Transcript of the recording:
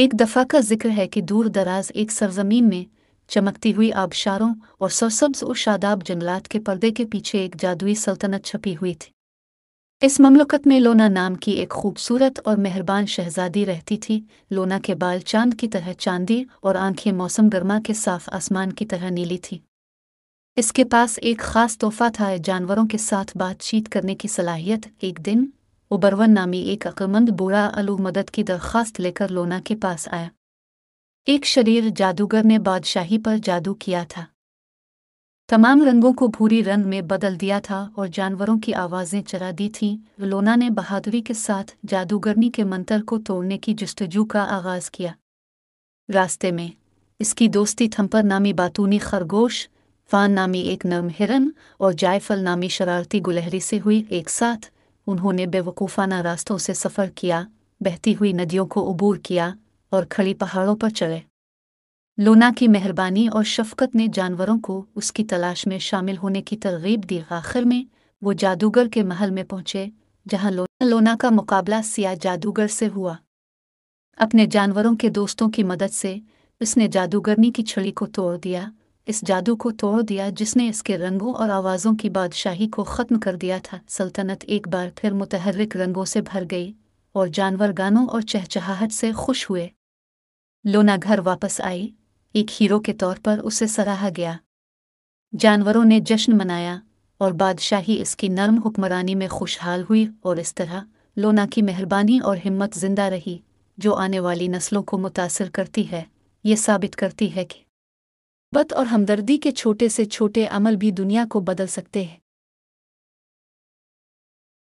एक दफ़ा का जिक्र है कि दूर दराज एक सरजमीन में चमकती हुई आबशारों और सरसब्ज और शादाब जंगलात के पर्दे के पीछे एक जादुई सल्तनत छपी हुई थी इस ममलकत में लोना नाम की एक खूबसूरत और मेहरबान शहजादी रहती थी लोना के बाल चांद की तरह चांदी और आंखें मौसम गर्मा के साफ आसमान की तरह नीली थी इसके पास एक खास तोहफा था जानवरों के साथ बातचीत करने की सलाहियत एक दिन उबरवन नामी एक अकमंद बूढ़ा अलू मदद की दरख्वास्त लेकर लोना के पास आया एक शरीर जादूगर ने बादशाही पर जादू किया था तमाम रंगों को भूरी रंग में बदल दिया था और जानवरों की आवाज़ें चरा दी थीं लोना ने बहादुरी के साथ जादूगरनी के मंत्र को तोड़ने की जस्तजू का आगाज़ किया रास्ते में इसकी दोस्ती थम्पर नामी बातूनी खरगोश फान नामी एक नर्म हिरन और जायफल नामी शरारती गुलहरी से हुई एक साथ उन्होंने बेवकूफ़ाना रास्तों से सफ़र किया बहती हुई नदियों को अबूर किया और खड़ी पहाड़ों पर चले लोना की मेहरबानी और शफकत ने जानवरों को उसकी तलाश में शामिल होने की तरगीब दी आखिर में वो जादूगर के महल में पहुंचे जहां लोना, लोना का मुकाबला सिया जादूगर से हुआ अपने जानवरों के दोस्तों की मदद से उसने जादूगरनी की छड़ी को तोड़ दिया इस जादू को तोड़ दिया जिसने इसके रंगों और आवाज़ों की बादशाही को ख़त्म कर दिया था सल्तनत एक बार फिर मुतहरक रंगों से भर गई और जानवर गानों और चहचहाहट से खुश हुए लोना घर वापस आई एक हीरो के तौर पर उसे सराहा गया जानवरों ने जश्न मनाया और बादशाही इसकी नर्म हुक्मरानी में खुशहाल हुई और इस तरह लोना की मेहरबानी और हिम्मत जिंदा रही जो आने वाली नस्लों को मुतासर करती है ये साबित करती है कि बत और हमदर्दी के छोटे से छोटे अमल भी दुनिया को बदल सकते हैं